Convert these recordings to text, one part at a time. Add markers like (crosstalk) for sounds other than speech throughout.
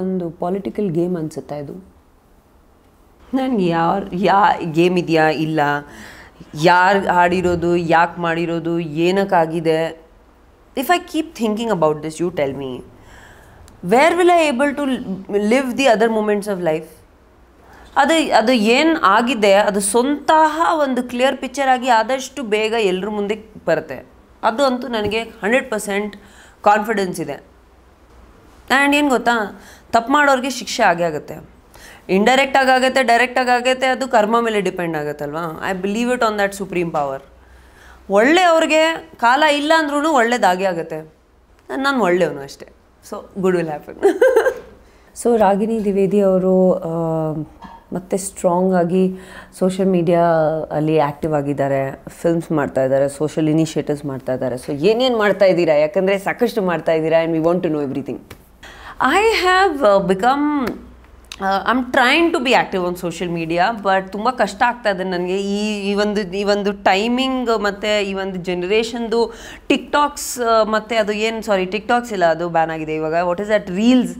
ಒಂದು political game ಅನಿಸುತ್ತಾ ಇದು ನನಗೆ ಯಾರು ಯಾ ಗೇಮ್ ಇದೆಯಾ ಇಲ್ಲ ಯಾರು ಆಡಿರೋದು ಯಾಕೆ ಮಾಡಿರೋದು ಏನಕ್ಕಾಗಿದೆ if I keep thinking about this you tell me where will I able to live the other moments of life ಅದು ಅದು ಏನು ಆಗಿದೆ ಅದು ಸ್ವಂತ ಒಂದು ಕ್ಲಿಯರ್ ಪಿಕ್ಚರ್ ಆಗಿ ಆದಷ್ಟು ಬೇಗ ಎಲ್ಲರ ಮುಂದೆ ಬರುತ್ತೆ ಅದು ಅಂತೂ ನನಗೆ ಹಂಡ್ರೆಡ್ ಪರ್ಸೆಂಟ್ ಕಾನ್ಫಿಡೆನ್ಸ್ ಇದೆ ಆ್ಯಂಡ್ ಏನು ಗೊತ್ತಾ ತಪ್ಪು ಮಾಡೋರಿಗೆ ಶಿಕ್ಷೆ ಆಗೇ ಆಗುತ್ತೆ ಇನ್ಡೈರೆಕ್ಟಾಗಿ ಆಗುತ್ತೆ ಡೈರೆಕ್ಟಾಗಿ ಆಗುತ್ತೆ ಅದು ಕರ್ಮ ಮೇಲೆ ಡಿಪೆಂಡ್ ಆಗುತ್ತಲ್ವಾ I believe it on that supreme power ಒಳ್ಳೆಯವ್ರಿಗೆ ಕಾಲ ಇಲ್ಲ ಅಂದ್ರೂ ಒಳ್ಳೇದಾಗೇ ಆಗುತ್ತೆ ನಾನು ಒಳ್ಳೆಯವನು ಅಷ್ಟೇ so good will happen so Ragini Dwivedi ಅವರು ಮತ್ತೆ ಸ್ಟ್ರಾಂಗ್ ಆಗಿ ಸೋಷಿಯಲ್ ಮೀಡಿಯಾ ಅಲ್ಲಿ ಆ್ಯಕ್ಟಿವ್ ಆಗಿದ್ದಾರೆ ಫಿಲ್ಮ್ಸ್ ಮಾಡ್ತಾ ಇದ್ದಾರೆ ಸೋಷಿಯಲ್ ಇನಿಷಿಯೇಟಿವ್ಸ್ ಮಾಡ್ತಾ ಇದ್ದಾರೆ ಸೊ ಏನೇನು ಮಾಡ್ತಾ ಇದ್ದೀರಾ ಯಾಕಂದರೆ ಸಾಕಷ್ಟು ಮಾಡ್ತಾ ಇದ್ದೀರಾ and we want to know everything I have become I I'm train to be active on social media but ತುಂಬ ಕಷ್ಟ ಆಗ್ತಾ ಇದೆ ನನಗೆ ಈ ಈ ಒಂದು ಈ ಒಂದು ಟೈಮಿಂಗ್ uh, ಮತ್ತು ಈ ಒಂದು ಜನ್ರೇಷನ್ದು ಟಿಕ್ಟಾಕ್ಸ್ ಮತ್ತು ಅದು ಏನು ಸಾರಿ ಟಿಕ್ಟಾಕ್ಸ್ ಇಲ್ಲ ಅದು ಬ್ಯಾನ್ ಆಗಿದೆ ಇವಾಗ what is that reels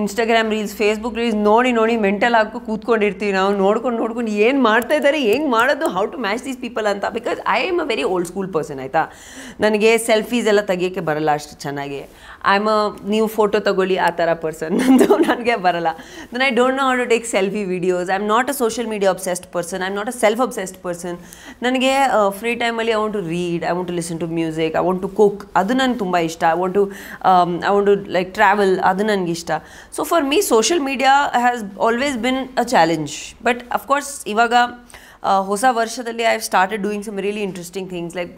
Instagram reels Facebook reels ನೋಡಿ ನೋಡಿ ಮೆಂಟಲ್ ಆಗಿ ಕೂತ್ಕೊಂಡಿರ್ತೀವಿ ನಾವು ನೋಡ್ಕೊಂಡು ನೋಡ್ಕೊಂಡು ಏನು ಮಾಡ್ತಾ ಇದ್ದಾರೆ ಹೆಂಗೆ ಮಾಡೋದು how to match these people ಅಂತ because I am a very old school person ಆಯಿತಾ ನನಗೆ ಸೆಲ್ಫೀಸ್ ಎಲ್ಲ ತೆಗಿಯೋಕ್ಕೆ ಬರಲ್ಲ ಅಷ್ಟು ಚೆನ್ನಾಗಿ ಐ ಅ ನೀವು ಫೋಟೋ ತಗೊಳ್ಳಿ ಆ ಥರ ಪರ್ಸನ್ (laughs) ನಂದು ನನಗೆ ಬರಲ್ಲ then I don't know how to take selfie videos I am not a social media obsessed person I am not a self obsessed person ನನಗೆ ಫ್ರೀ ಟೈಮಲ್ಲಿ I want to read I want to listen to music I want to cook ಅದು ನನಗೆ ತುಂಬ ಇಷ್ಟ I want to I want to like travel ಅದು ನನಗಿಷ್ಟ so for me social media has always been a challenge but of course ಇವಾಗ ಹೊಸ ವರ್ಷದಲ್ಲಿ I started doing some really interesting things like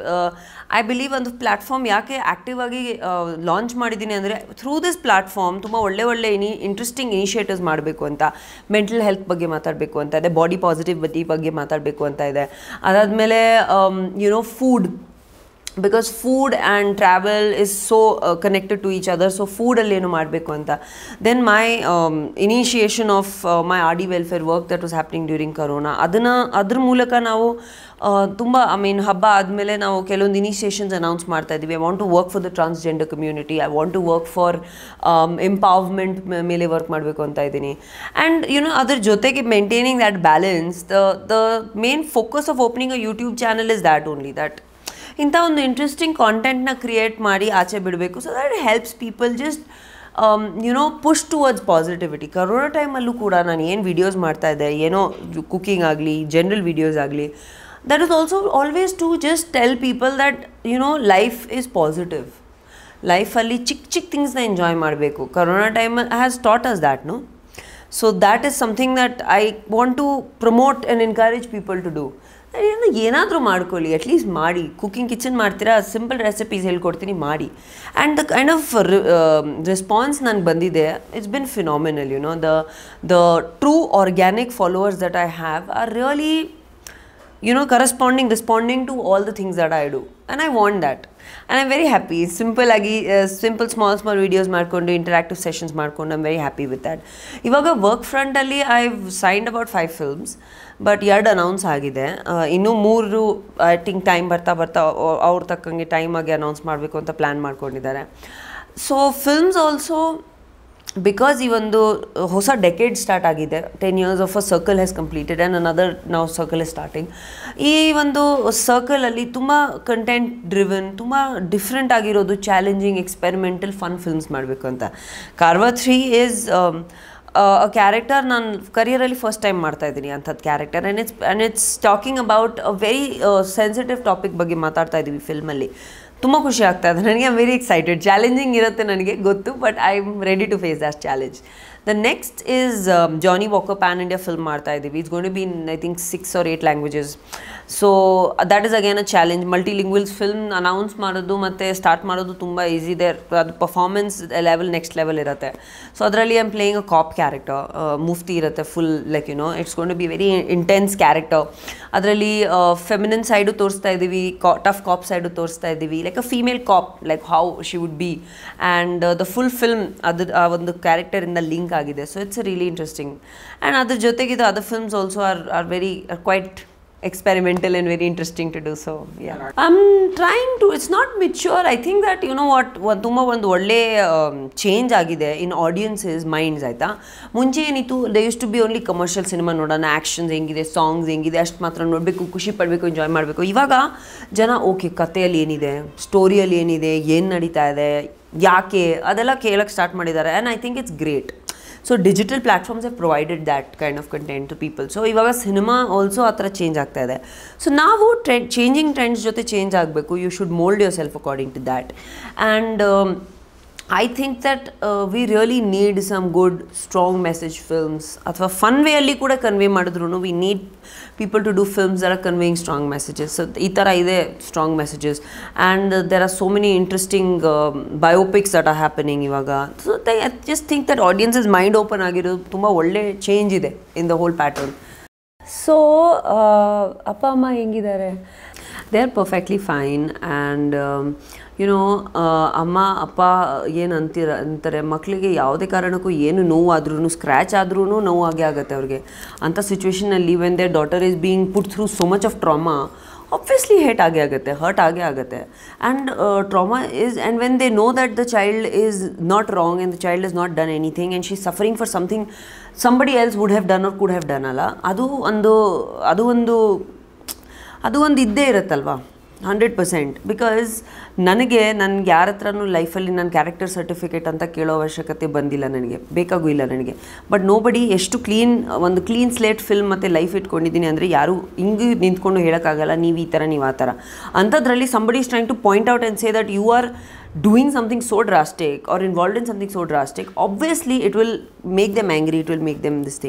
I believe ಒಂದು ಪ್ಲಾಟ್ಫಾರ್ಮ್ ಯಾಕೆ active ಆಗಿ launch ಮಾಡಿದ್ದೀನಿ ಅಂದರೆ ಥ್ರೂ ದಿಸ್ ಪ್ಲಾಟ್ಫಾರ್ಮ್ ತುಂಬ ಒಳ್ಳೆ ಒಳ್ಳೆ ಇನಿ ಇಂಟ್ರೆಸ್ಟಿಂಗ್ ಇನಿಷಿಯೇಟಿವ್ಸ್ ಮಾಡಬೇಕು ಅಂತ ಮೆಂಟಲ್ ಹೆಲ್ತ್ ಬಗ್ಗೆ ಮಾತಾಡಬೇಕು ಅಂತ ಇದೆ ಬಾಡಿ ಪಾಸಿಟಿವ್ ಬಗ್ಗೆ ಮಾತಾಡಬೇಕು ಅಂತ ಇದೆ ಅದಾದಮೇಲೆ you know food because food and travel is so uh, connected to each other so food alenu ಮಾಡಬೇಕು ಅಂತ then my um, initiation of uh, my RD welfare work that was happening during corona ಅದನ್ನ ಅದ್ರ ಮೂಲಕ ನಾವು ತುಂಬ I mean ಹಬ್ಬ ಆದಮೇಲೆ ನಾವು ಕೆಲವೊಂದು ಇನಿಷಿಯೇಷನ್ಸ್ ಅನೌನ್ಸ್ ಮಾಡ್ತಾ ಇದ್ದೀವಿ I want to work for the transgender community I want to work for empowerment ಮೇಲೆ ವರ್ಕ್ ಮಾಡಬೇಕು ಅಂತ ಇದ್ದೀನಿ ಆ್ಯಂಡ್ ಯುನೋ ಅದ್ರ ಜೊತೆಗೆ maintaining that balance the the main focus of opening a YouTube channel is that only that ಇಂಥ ಒಂದು interesting ಕಾಂಟೆಂಟ್ನ create ಮಾಡಿ ಆಚೆ ಬಿಡಬೇಕು so that helps people just you know push towards positivity corona ಟೈಮಲ್ಲೂ ಕೂಡ ನಾನು ಏನು ವೀಡಿಯೋಸ್ ಮಾಡ್ತಾ ಇದ್ದೆ ಏನೋ ಕುಕ್ಕಿಂಗ್ ಆಗಲಿ ಜನರಲ್ ವೀಡಿಯೋಸ್ ಆಗಲಿ that is also always to just tell people you know life is positive ಲೈಫಲ್ಲಿ ಚಿಕ್ಕ ಚಿಕ್ಕ ಥಿಂಗ್ಸ್ನ ಎಂಜಾಯ್ ಮಾಡಬೇಕು ಕರೋನಾ ಟೈಮಲ್ಲಿ has taught us that no so that is something that I want to promote and encourage people to do ಅದರಿಂದ ಏನಾದರೂ ಮಾಡ್ಕೊಳ್ಳಿ at least ಮಾಡಿ ಕುಕಿಂಗ್ ಕಿಚನ್ ಮಾಡ್ತೀರಾ ಸಿಂಪಲ್ ರೆಸಿಪೀಸ್ ಹೇಳ್ಕೊಡ್ತೀನಿ ಮಾಡಿ and the kind of response ನಾನು ಬಂದಿದೆ it's been phenomenal you know the the true organic followers that I have are really you know corresponding responding to all the things that I do and I want that and I'm very happy simple ಆಗಿ simple small small videos ಮಾಡಿಕೊಂಡು interactive sessions ಮಾಡಿಕೊಂಡು I'm very happy with that ಇವಾಗ work ಫ್ರಂಟಲ್ಲಿ I signed about five films but ಎರಡು announce ಆಗಿದೆ uh, ಇನ್ನೂ ಮೂರು I think time ಬರ್ತಾ ಬರ್ತಾ ಅವ್ರ ತಕ್ಕಂಗೆ ಟೈಮಾಗಿ ಅನೌನ್ಸ್ ಮಾಡಬೇಕು ಅಂತ ಪ್ಲ್ಯಾನ್ ಮಾಡ್ಕೊಂಡಿದ್ದಾರೆ ಸೊ ಫಿಲ್ಮ್ಸ್ ಆಲ್ಸೋ ಬಿಕಾಸ್ ಈ ಒಂದು ಹೊಸ ಡೆಕೆಡ್ ಸ್ಟಾರ್ಟ್ ಆಗಿದೆ ten years of a circle has completed and another ನಾವು ಸರ್ಕಲ್ ಇಸ್ ಸ್ಟಾರ್ಟಿಂಗ್ ಈ ಒಂದು ಸರ್ಕಲಲ್ಲಿ ತುಂಬ ಕಂಟೆಂಟ್ ಡ್ರಿವನ್ ತುಂಬ ಡಿಫ್ರೆಂಟ್ ಆಗಿರೋದು ಚಾಲೆಂಜಿಂಗ್ ಎಕ್ಸ್ಪೆರಿಮೆಂಟಲ್ ಫನ್ ಫಿಲ್ಮ್ಸ್ ಮಾಡಬೇಕು ಅಂತ Karvva three is a character ನಾನು ಕರಿಯರಲ್ಲಿ ಫಸ್ಟ್ ಟೈಮ್ ಮಾಡ್ತಾ ಇದ್ದೀನಿ ಅಂಥದ್ದು character and it's and it's talking about a very sensitive topic ಬಗ್ಗೆ ಮಾತಾಡ್ತಾ ಇದ್ದೀವಿ ಫಿಲ್ಮಲ್ಲಿ तुम खुशी आगता है नन वेरी एक्सईटेड चालेजिंग इतने नन के गु but I'm ready to face that challenge The next is um, Johnny Walker Pan India film Martha Devi. It's going to be in I think six or eight languages. So uh, that is again a challenge. Multilingual film announce maradu mathe start maradu tumba easy there. Uh, performance level next level irate. So adrali I'm playing a cop character. Uh, mufti irate full like you know it's going to be very intense character. Adrali uh, feminine side to idivi co tough cop side to idivi like a female cop like how she would be and the full film adu the character in the link ಆಗಿದೆ so it's really interesting and ಅದ್ರ ಜೊತೆಗೆ ಇದು other films also are are very are quite and very to to so do so I am trying to it's not mature I think that you know what ತುಂಬ ಒಂದು ಒಳ್ಳೆ change um, ಆಗಿದೆ ಇನ್ audiences minds ಆಯಿತಾ ಮುಂಚೆ ಏನಿತ್ತು they used to be only commercial cinema ನೋಡೋಣ actions ಹೆಂಗಿದೆ songs ಹೆಂಗಿದೆ ಅಷ್ಟು ಮಾತ್ರ ನೋಡಬೇಕು ಖುಷಿ ಪಡಬೇಕು ಎಂಜಾಯ್ ಮಾಡಬೇಕು ಇವಾಗ ಜನ ಓಕೆ ಕಥೆಯಲ್ಲಿ ಏನಿದೆ ಸ್ಟೋರಿಯಲ್ಲಿ ಏನಿದೆ ಏನು ನಡೀತಾ ಇದೆ ಯಾಕೆ ಅದೆಲ್ಲ ಕೇಳೋಕ್ಕೆ ಸ್ಟಾರ್ಟ್ ಮಾಡಿದ್ದಾರೆ and I think it's great so digital platforms have provided that kind of content to people so ಇವಾಗ ಸಿನಿಮಾ ಆಲ್ಸೋ ಆ ಥರ ಚೇಂಜ್ ಆಗ್ತಾ ಇದೆ ಸೊ ನಾವು ಟ್ರೆಂಡ್ ಚೇಂಜಿಂಗ್ ಟ್ರೆಂಡ್ಸ್ ಜೊತೆ ಚೇಂಜ್ ಆಗಬೇಕು you should mould yourself according to that and I think that we really need some good strong message films ಅಥವಾ fun way ಅಲ್ಲಿ ಕೂಡ ಕನ್ವೇ ಮಾಡಿದ್ರು we need people to do films are conveying strong messages ಈ ಥರ ಇದೆ strong messages and there are so many interesting biopics that are happening ಇವಾಗ so I just think that audience is mind open ಆಗಿರೋದು ತುಂಬ ಒಳ್ಳೆ change ಇದೆ in the whole pattern so ಅಪ್ಪ ಅಮ್ಮ ಹೆಂಗಿದ್ದಾರೆ they are perfectly fine and you know ಅಮ್ಮ ಅಪ್ಪ ಏನು ಅಂತೀರ ಅಂತಾರೆ ಮಕ್ಕಳಿಗೆ ಯಾವುದೇ ಕಾರಣಕ್ಕೂ ಏನು ನೋವಾದ್ರೂ ಸ್ಕ್ರ್ಯಾಚ್ ಆದ್ರೂ ನೋವಾಗೆ ಆಗುತ್ತೆ ಅವ್ರಿಗೆ ಅಂಥ ಸಿಚುವೇಷನಲ್ಲಿ when they daughter is being put through so much of trauma obviously hate aage aagate hurt aage aagate and uh, trauma is and when they know that the child is not wrong and the child has not done anything and she's suffering for something somebody else would have done or could have done ಅಲ್ಲ ಅದು ಒಂದು ಅದು ಒಂದು ಅದು ಒಂದು ಇದ್ದೇ ಇರುತ್ತಲ್ವಾ hundred percent because ನನಗೆ ನನಗೆ ಯಾರ ಹತ್ರನೂ ಲೈಫಲ್ಲಿ ನನ್ನ ಕ್ಯಾರೆಕ್ಟರ್ ಸರ್ಟಿಫಿಕೇಟ್ ಅಂತ ಕೇಳೋ ಅವಶ್ಯಕತೆ ಬಂದಿಲ್ಲ ನನಗೆ ಬೇಕಾಗೂ ಇಲ್ಲ ನನಗೆ ಬಟ್ ನೋಬಡಿ ಎಷ್ಟು ಕ್ಲೀನ್ ಒಂದು ಕ್ಲೀನ್ ಸ್ಲೇಟ್ ಫಿಲ್ಮ್ ಮತ್ತು ಲೈಫ್ ಇಟ್ಕೊಂಡಿದ್ದೀನಿ ಅಂದರೆ ಯಾರೂ ಹಿಂಗೆ ನಿಂತ್ಕೊಂಡು ಹೇಳೋಕ್ಕಾಗಲ್ಲ ನೀವು ಈ ಥರ ನೀವು ಆ ಥರ ಅಂಥದ್ರಲ್ಲಿ somebody is trying to point out and say that you are doing something so drastic or involve in something so drastic obviously it will make them angry it will make them this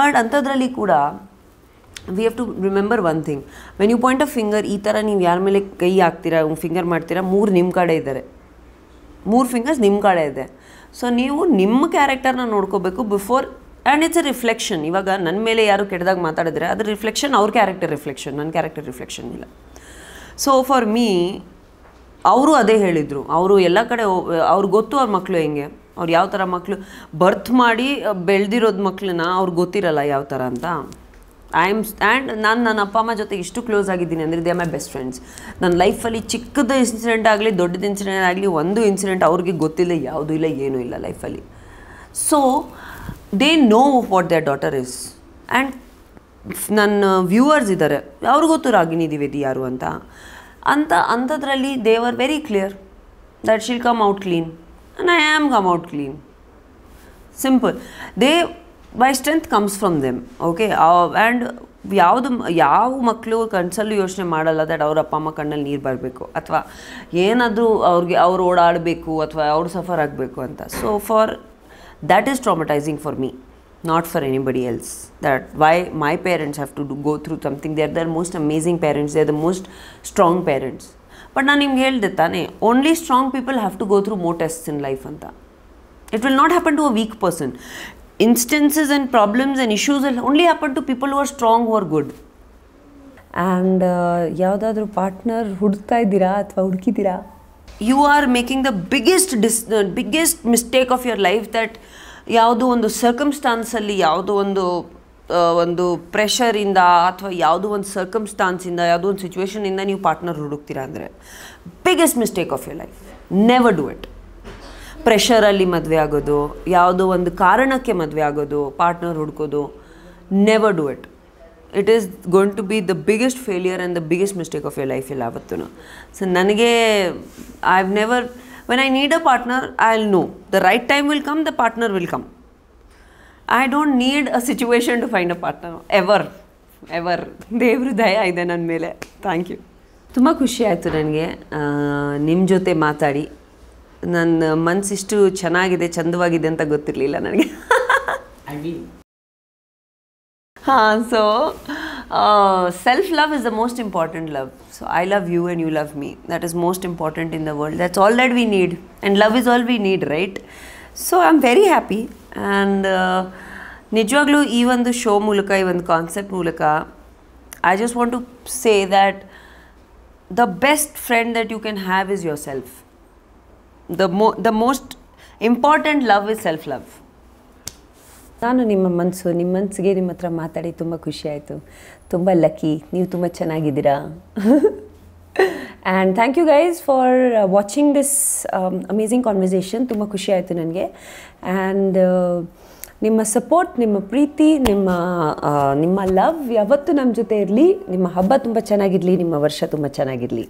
but but ಕೂಡ ಕೂಡ we have to remember one thing when you point a finger ಈ ಥರ ನೀವು ಯಾರ ಮೇಲೆ ಕೈ ಹಾಕ್ತೀರಾ finger ಮಾಡ್ತೀರಾ ಮೂರು ನಿಮ್ಮ ಕಡೆ ಇದ್ದಾರೆ ಮೂರು ಫಿಂಗರ್ಸ್ ನಿಮ್ಮ ಕಡೆ ಇದೆ ಸೊ ನೀವು ನಿಮ್ಮ ಕ್ಯಾರೆಕ್ಟರ್ನ ನೋಡ್ಕೋಬೇಕು before and it's a reflection ಇವಾಗ ನನ್ನ ಮೇಲೆ ಯಾರು ಕೆಟ್ಟದಾಗ ಮಾತಾಡಿದರೆ ಅದ್ರ ರಿಫ್ಲೆಕ್ಷನ್ ಅವ್ರ ಕ್ಯಾರೆಕ್ಟರ್ ರಿಫ್ಲೆಕ್ಷನ್ ನನ್ನ ಕ್ಯಾರೆಕ್ಟರ್ ರಿಫ್ಲೆಕ್ಷನ್ ಇಲ್ಲ ಸೊ ಫಾರ್ ಮೀ ಅವರು ಅದೇ ಹೇಳಿದರು ಅವರು ಎಲ್ಲ ಕಡೆ ಅವ್ರಿಗೆ ಗೊತ್ತು ಅವ್ರ ಮಕ್ಕಳು ಹೆಂಗೆ ಅವ್ರು ಯಾವ ಥರ ಮಕ್ಕಳು ಬರ್ತ್ ಮಾಡಿ ಬೆಳೆದಿರೋದು ಮಕ್ಕಳನ್ನ ಅವ್ರಿಗೆ ಗೊತ್ತಿರಲ್ಲ ಯಾವ ಥರ ಅಂತ ಐ ಆಮ್ ಆ್ಯಂಡ್ ನಾನು ನನ್ನ ಅಪ್ಪ ಅಮ್ಮ ಜೊತೆ ಇಷ್ಟು ಕ್ಲೋಸ್ ಆಗಿದ್ದೀನಿ ಅಂದರೆ they are my best friends ನನ್ನ ಲೈಫಲ್ಲಿ ಚಿಕ್ಕದ ಇನ್ಸಿಡೆಂಟ್ ಆಗಲಿ ದೊಡ್ಡದ ಇನ್ಸಿಡೆಂಟ್ ಆಗಲಿ ಒಂದು ಇನ್ಸಿಡೆಂಟ್ ಅವ್ರಿಗೆ ಗೊತ್ತಿಲ್ಲ ಯಾವುದೂ ಇಲ್ಲ ಏನೂ ಇಲ್ಲ ಲೈಫಲ್ಲಿ so they know what they daughter is and ನನ್ನ ವ್ಯೂವರ್ಸ್ ಇದ್ದಾರೆ ಅವ್ರಿಗೆ ಗೊತ್ತು ರಾಗಿಣಿ ದ್ವಿವೇದಿ ಯಾರು ಅಂತ ಅಂತ ಅಂಥದ್ರಲ್ಲಿ they are very clear that she'll come out clean and I am come out clean simple they my strength comes from them okay and ಯಾವುದು ಯಾವ ಮಕ್ಕಳು ಕನ್ಸಲ್ಲೂ ಯೋಚನೆ ಮಾಡಲ್ಲ ದಟ್ ಅವ್ರ ಅಪ್ಪ ಅಮ್ಮ ಕಣ್ಣಲ್ಲಿ ನೀರು ಬರಬೇಕು ಅಥವಾ ಏನಾದರೂ ಅವ್ರಿಗೆ ಅವ್ರು ಓಡಾಡಬೇಕು ಅಥವಾ ಅವ್ರು ಸಫರ್ ಆಗಬೇಕು ಅಂತ so for that is traumatising for me not for anybody else that why my parents have to do go through something they are the most amazing parents they are the most strong parents but ನಾನು ನಿಮ್ಗೆ ಹೇಳಿದೆ ತಾನೇ only strong people have to go through more in life ಅಂತ it will not happen to a weak person instances and problems and issues will only happen to people who are strong, who are good. And uh, ಯಾವುದಾದ್ರೂ partner ಹುಡುಕ್ತಾ ಇದ್ದೀರಾ ಅಥವಾ ಹುಡುಕಿದ್ದೀರಾ you are making the biggest dis biggest mistake of your life that ಯಾವುದೋ ಒಂದು ಸರ್ಕಮ್ಸ್ಟಾನ್ಸಲ್ಲಿ ಯಾವುದೋ ಒಂದು ಒಂದು ಪ್ರೆಷರಿಂದ ಅಥವಾ ಯಾವುದೋ ಒಂದು ಸರ್ಕಮ್ಸ್ಟಾನ್ಸಿಂದ ಯಾವುದೋ ಒಂದು ಸಿಚುವೇಶನಿಂದ ನೀವು ಪಾರ್ಟ್ನರ್ ಹುಡುಕ್ತೀರಾ ಅಂದರೆ biggest mistake of your life never do it ಪ್ರೆಷರಲ್ಲಿ ಮದುವೆ ಆಗೋದು ಯಾವುದೋ ಒಂದು ಕಾರಣಕ್ಕೆ ಮದುವೆ ಆಗೋದು ಪಾರ್ಟ್ನರ್ ಹುಡ್ಕೋದು never do it it is going to be the biggest failure and the biggest mistake of your life ಇಲ್ಲ ಆವತ್ತೂ ಸೊ ನನಗೆ I have never when I need a partner I will know the right time will come the partner will come I don't need a situation to find a partner ever ever ದೇವ್ರ ದಯ ಇದೆ ನನ್ನ ಮೇಲೆ thank you ತುಂಬ ಖುಷಿ ಆಯಿತು ನನಗೆ ನಿಮ್ಮ ಜೊತೆ ಮಾತಾಡಿ ನನ್ನ ಮನಸ್ಸಿಷ್ಟು ಚೆನ್ನಾಗಿದೆ ಚಂದವಾಗಿದೆ ಅಂತ ಗೊತ್ತಿರಲಿಲ್ಲ ನನಗೆ ಹಾಂ so self love is the most important love so I love you and you love me that is most important in the world that's all that we need and love is all we need right so I am very happy and ನಿಜವಾಗ್ಲೂ ಈ ಒಂದು show ಮೂಲಕ ಈ ಒಂದು concept ಮೂಲಕ I just want to say that the best friend that you can have is your self the mo the most important love is self love ನಾನು ನಿಮ್ಮ ಮನಸ್ಸು ನಿಮ್ಮ ಮನಸ್ಸಿಗೆ ನಿಮ್ಮ ಹತ್ರ ಮಾತಾಡಿ ತುಂಬ ಖುಷಿಯಾಯಿತು ತುಂಬ ಲಕ್ಕಿ ನೀವು ತುಂಬ ಚೆನ್ನಾಗಿದ್ದೀರಾ and thank you guys for watching this amazing conversation ತುಂಬ ಖುಷಿಯಾಯಿತು ನನಗೆ ಆ್ಯಂಡ್ uh, ನಿಮ್ಮ ಸಪೋರ್ಟ್ ನಿಮ್ಮ ಪ್ರೀತಿ ನಿಮ್ಮ ನಿಮ್ಮ ಲವ್ ಯಾವತ್ತೂ ನಮ್ಮ ಜೊತೆ ಇರಲಿ ನಿಮ್ಮ ಹಬ್ಬ ತುಂಬ ಚೆನ್ನಾಗಿರಲಿ ನಿಮ್ಮ ವರ್ಷ ತುಂಬ ಚೆನ್ನಾಗಿರಲಿ